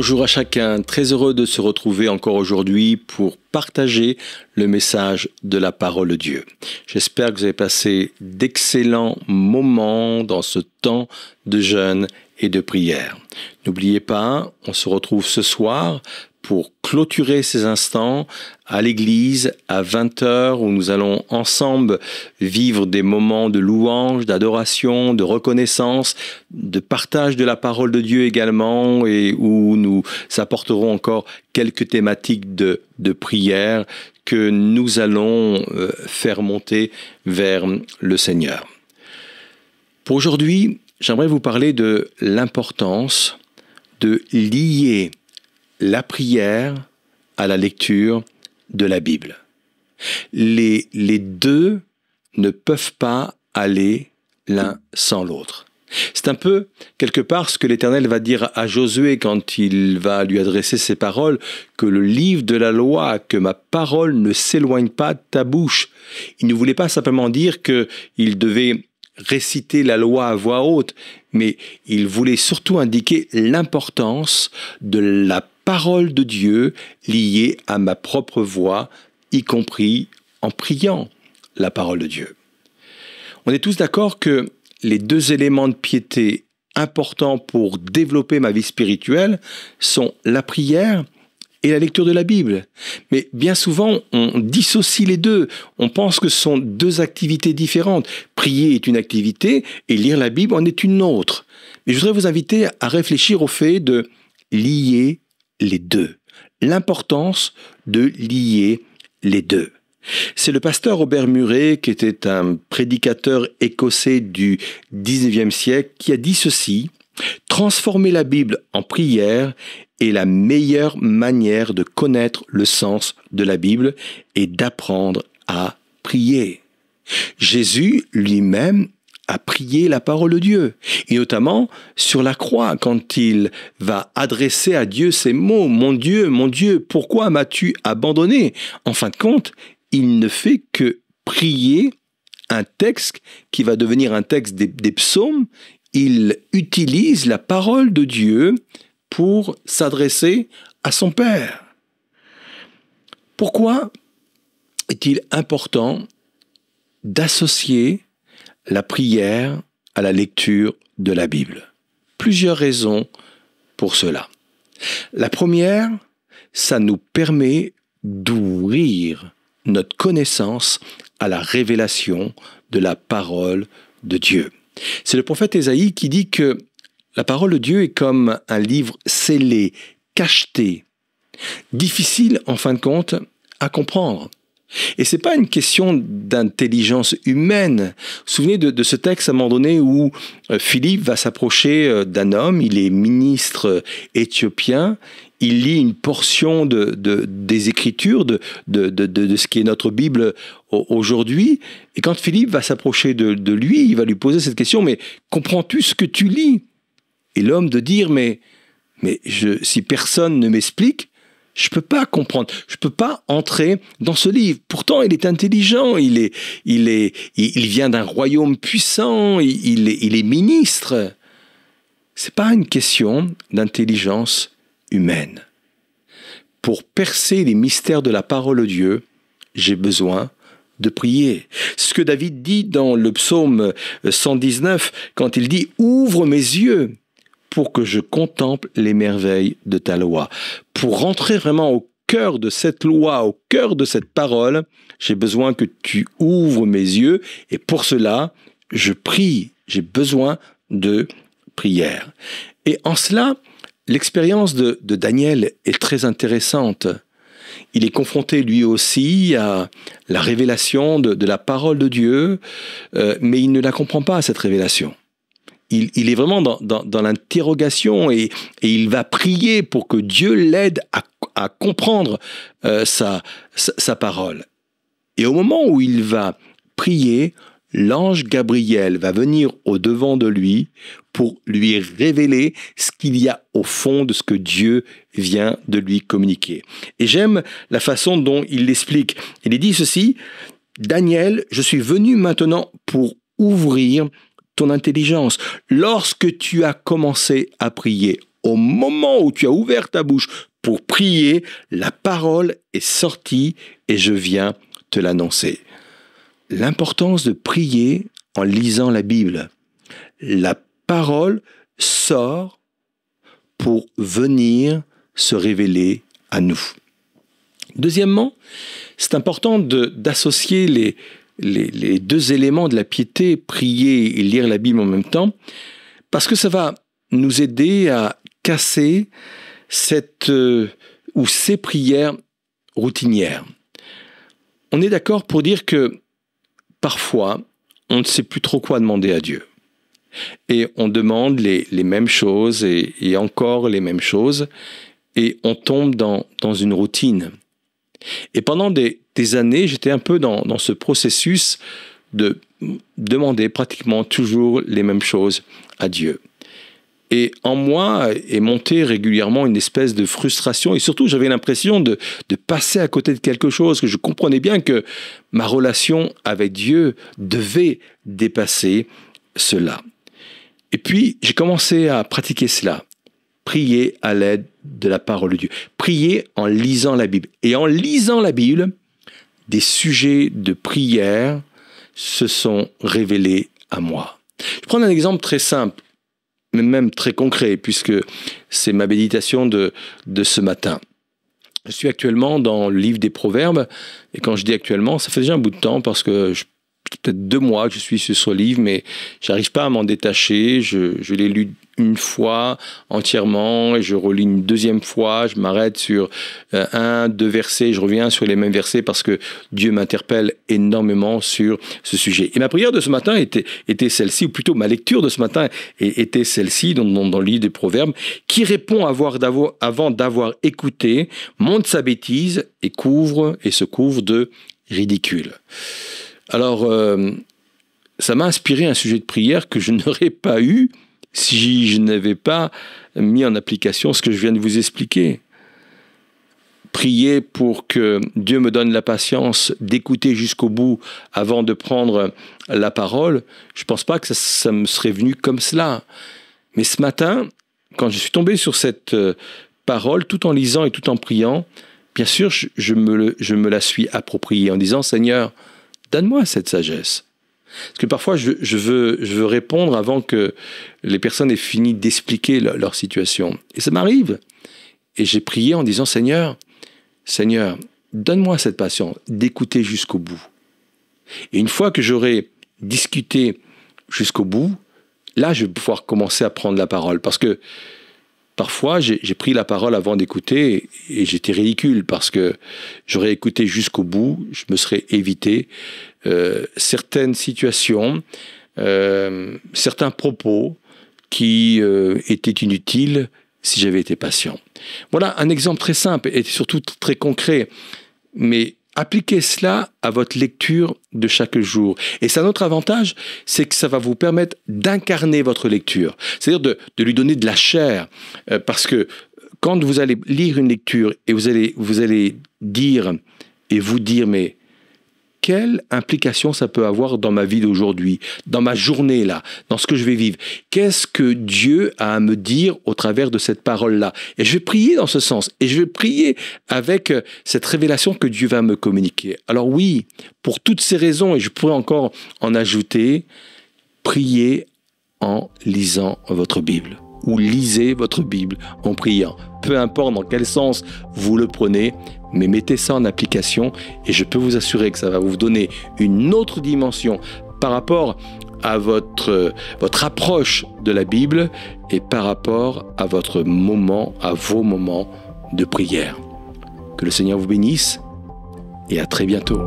Bonjour à chacun, très heureux de se retrouver encore aujourd'hui pour partager le message de la parole de Dieu. J'espère que vous avez passé d'excellents moments dans ce temps de jeûne et de prière. N'oubliez pas, on se retrouve ce soir pour clôturer ces instants à l'église à 20h où nous allons ensemble vivre des moments de louange, d'adoration, de reconnaissance, de partage de la parole de Dieu également et où nous apporterons encore quelques thématiques de, de prière que nous allons euh, faire monter vers le Seigneur. Pour aujourd'hui, j'aimerais vous parler de l'importance de lier la prière à la lecture de la Bible. Les, les deux ne peuvent pas aller l'un sans l'autre. C'est un peu, quelque part, ce que l'Éternel va dire à Josué quand il va lui adresser ses paroles, que le livre de la loi, que ma parole ne s'éloigne pas de ta bouche. Il ne voulait pas simplement dire qu'il devait réciter la loi à voix haute, mais il voulait surtout indiquer l'importance de la parole de Dieu liée à ma propre voix, y compris en priant la parole de Dieu. On est tous d'accord que les deux éléments de piété importants pour développer ma vie spirituelle sont la prière et la lecture de la Bible. Mais bien souvent, on dissocie les deux. On pense que ce sont deux activités différentes. Prier est une activité et lire la Bible en est une autre. Mais je voudrais vous inviter à réfléchir au fait de lier les deux. L'importance de lier les deux. C'est le pasteur Robert Murray, qui était un prédicateur écossais du 19e siècle, qui a dit ceci. Transformer la Bible en prière est la meilleure manière de connaître le sens de la Bible et d'apprendre à prier. Jésus lui-même a prié la parole de Dieu, et notamment sur la croix, quand il va adresser à Dieu ces mots, Mon Dieu, mon Dieu, pourquoi m'as-tu abandonné En fin de compte, il ne fait que prier un texte qui va devenir un texte des psaumes, il utilise la parole de Dieu pour s'adresser à son Père. Pourquoi est-il important d'associer la prière à la lecture de la Bible Plusieurs raisons pour cela. La première, ça nous permet d'ouvrir notre connaissance à la révélation de la parole de Dieu. C'est le prophète Ésaïe qui dit que la parole de Dieu est comme un livre scellé, cacheté, difficile en fin de compte à comprendre. Et c'est pas une question d'intelligence humaine. Vous vous souvenez de, ce texte à un moment donné où euh, Philippe va s'approcher euh, d'un homme, il est ministre euh, éthiopien, il lit une portion de, des Écritures, de, de, ce qui est notre Bible aujourd'hui, et quand Philippe va s'approcher de, lui, il va lui poser cette question, mais comprends-tu ce que tu lis et l'homme de dire mais mais si personne ne m'explique, je ne peux pas comprendre, je ne peux pas entrer dans ce livre. Pourtant, il est intelligent, il est, il est, il vient d'un royaume puissant, il, est, il est ministre. C'est pas une question d'intelligence humaine. Pour percer les mystères de la parole de Dieu, j'ai besoin de prier. Ce que David dit dans le psaume 119 quand il dit Ouvre mes yeux pour que je contemple les merveilles de ta loi. Pour rentrer vraiment au cœur de cette loi, au cœur de cette parole, j'ai besoin que tu ouvres mes yeux et pour cela, je prie, j'ai besoin de prière. Et en cela, l'expérience de, Daniel est très intéressante. Il est confronté lui aussi à la révélation de, la parole de Dieu, euh, mais il ne la comprend pas, cette révélation il, est vraiment dans, l'interrogation et, il va prier pour que Dieu l'aide à, comprendre euh, sa, parole. Et au moment où il va prier, l'ange Gabriel va venir au devant de lui pour lui révéler ce qu'il y a au fond de ce que Dieu vient de lui communiquer. Et j'aime la façon dont il l'explique. Il dit ceci, Daniel, je suis venu maintenant pour ouvrir ton intelligence. Lorsque tu as commencé à prier, au moment où tu as ouvert ta bouche pour prier, la parole est sortie et je viens te l'annoncer. L'importance de prier en lisant la Bible. La parole sort pour venir se révéler à nous. Deuxièmement, c'est important d'associer les, les, deux éléments de la piété, prier et lire la Bible en même temps, parce que ça va nous aider à casser cette euh, ou ces prières routinières. On est d'accord pour dire que parfois, on ne sait plus trop quoi demander à Dieu. Et on demande les, mêmes choses et, encore les mêmes choses, et on tombe dans, dans une routine. Et pendant des, années, j'étais un peu dans, ce processus de demander pratiquement toujours les mêmes choses à Dieu. Et en moi est montée régulièrement une espèce de frustration et surtout j'avais l'impression de, de passer à côté de quelque chose, que je comprenais bien que ma relation avec Dieu devait dépasser cela. Et puis j'ai commencé à pratiquer cela, prier à l'aide de la parole de Dieu. Priez en lisant la Bible. Et en lisant la Bible, des sujets de prière se sont révélés à moi. Je prends un exemple très simple, mais même très concret, puisque c'est ma méditation de, de ce matin. Je suis actuellement dans le livre des Proverbes, et quand je dis actuellement, ça fait déjà un bout de temps parce que peut-être deux mois que je suis sur ce livre, mais j'arrive pas à m'en détacher. Je, je l'ai lu une fois entièrement et je relis une deuxième fois, je m'arrête sur euh, un, deux versets, je reviens sur les mêmes versets parce que Dieu m'interpelle énormément sur ce sujet. Et ma prière de ce matin était, était celle-ci, ou plutôt ma lecture de ce matin était celle-ci dans, dans, dans, le livre des Proverbes, qui répond avant d'avoir écouté, monte sa bêtise et couvre et se couvre de ridicule. Alors, euh, ça m'a inspiré un sujet de prière que je n'aurais pas eu si je n'avais pas mis en application ce que je viens de vous expliquer. Prier pour que Dieu me donne la patience d'écouter jusqu'au bout avant de prendre la parole, je ne pense pas que ça, me serait venu comme cela. Mais ce matin, quand je suis tombé sur cette euh, parole, tout en lisant et tout en priant, bien sûr, je, me, je me la suis appropriée en disant, Seigneur, donne-moi cette sagesse. Parce que parfois, je, veux, répondre avant que les personnes aient fini d'expliquer leur, situation. Et ça m'arrive. Et j'ai prié en disant, Seigneur, Seigneur, donne-moi cette patience d'écouter jusqu'au bout. Et une fois que j'aurai discuté jusqu'au bout, là, je vais pouvoir commencer à prendre la parole. Parce que parfois, j'ai pris la parole avant d'écouter et, j'étais ridicule parce que j'aurais écouté jusqu'au bout, je me serais évité euh, certaines situations, euh, certains propos qui euh, étaient inutiles si j'avais été patient. Voilà un exemple très simple et surtout très concret. Mais Appliquez cela à votre lecture de chaque jour. Et c'est un autre avantage, c'est que ça va vous permettre d'incarner votre lecture, c'est-à-dire de, lui donner de la chair, euh, parce que quand vous allez lire une lecture et vous allez, vous allez dire et vous dire, mais quelle implication ça peut avoir dans ma vie d'aujourd'hui, dans ma journée là, dans ce que je vais vivre. Qu'est-ce que Dieu a à me dire au travers de cette parole là Et je vais prier dans ce sens et je vais prier avec euh, cette révélation que Dieu va me communiquer. Alors oui, pour toutes ces raisons et je pourrais encore en ajouter, priez en lisant votre Bible ou lisez votre Bible en priant. Peu importe dans quel sens vous le prenez, mais mettez ça en application et je peux vous assurer que ça va vous donner une autre dimension par rapport à votre, votre approche de la Bible et par rapport à votre moment, à vos moments de prière. Que le Seigneur vous bénisse et à très bientôt.